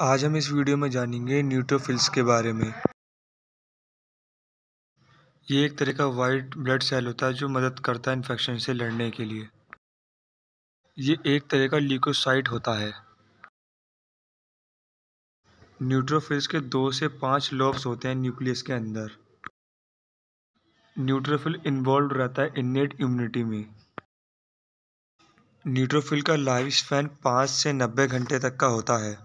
आज हम इस वीडियो में जानेंगे न्यूट्रोफिल्स के बारे में ये एक तरह का वाइट ब्लड सेल होता है जो मदद करता है इन्फेक्शन से लड़ने के लिए ये एक तरह का लीकोसाइट होता है न्यूट्रोफिल्स के दो से पाँच लोब्स होते हैं न्यूक्लियस के अंदर न्यूट्रोफिल इन्वॉल्व रहता है इन्नेट इम्यूनिटी में न्यूट्रोफिल का लाइफ स्पैन पाँच से नब्बे घंटे तक का होता है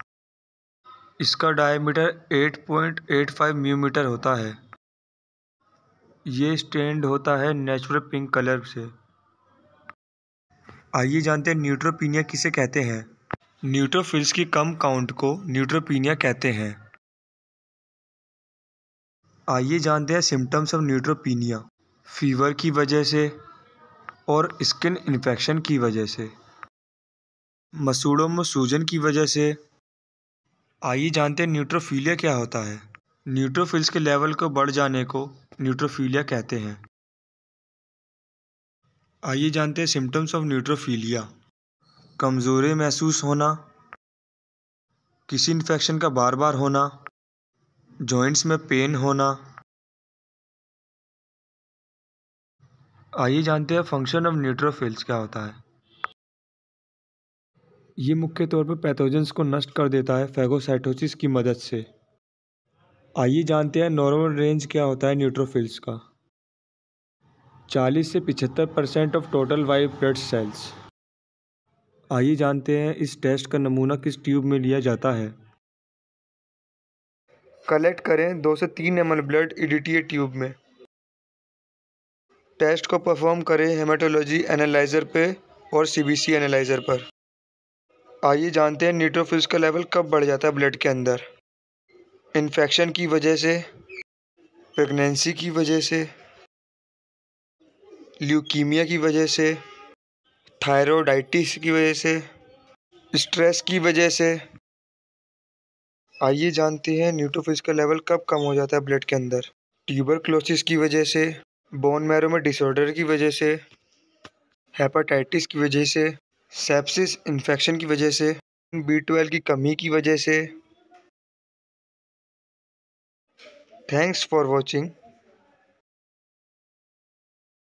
इसका diameter eight point eight five millimetre होता है ये स्टेंड होता है नेचुरल पिंक कलर से आइए जानते हैं न्यूट्रोपीनिया किसे कहते हैं न्यूट्रोफिल्स की कम काउंट को न्यूट्रोपीनिया कहते हैं आइए जानते हैं सिम्टम्स ऑफ न्यूट्रोपीनिया फीवर की वजह से और स्किन इन्फेक्शन की वजह से मसूड़ों में सूजन की वजह से आइए जानते हैं न्यूट्रोफीलिया क्या होता है न्यूट्रोफिल्स के लेवल को बढ़ जाने को न्यूट्रोफीलिया कहते हैं आइए जानते हैं सिम्टम्स ऑफ न्यूट्रोफीलिया कमज़ोरी महसूस होना किसी इन्फेक्शन का बार बार होना जॉइंट्स में पेन होना आइए जानते हैं फंक्शन ऑफ न्यूट्रोफिल्स क्या होता है ये मुख्य तौर पर पैथोजेंस को नष्ट कर देता है फैगोसाइटोसिस की मदद से आइए जानते हैं नॉर्मल रेंज क्या होता है न्यूट्रोफिल्स का 40 से 75 percent of total white blood cells आइए जानते हैं इस टेस्ट का नमूना किस ट्यूब में लिया जाता है कलेक्ट करें दो से तीन एम ब्लड ईडीटीए ट्यूब में टेस्ट को परफॉर्म करें हेमाटोलॉजी एनालाइज़र पे और सीबीसी एनालाइज़र पर आइए जानते हैं न्यूट्रोफिल्स का लेवल कब बढ़ जाता है ब्लड के अंदर इन्फेक्शन की वजह से प्रेगनेंसी की वजह से ल्यूकीमिया की वजह से थायरोडाइटिस की वजह से स्ट्रेस की वजह से आइए जानते हैं न्यूट्रोफिल्स का लेवल कब कम हो जाता है ब्लड के अंदर ट्यूबर क्लोसिस की वजह से बोन मैरो में डिसऑर्डर की वजह से हेपाटाइटिस की वजह से सेप्सिस इन्फेक्शन की वजह से बी ट्वेल्व की कमी की वजह से थैंक्स फॉर वॉचिंग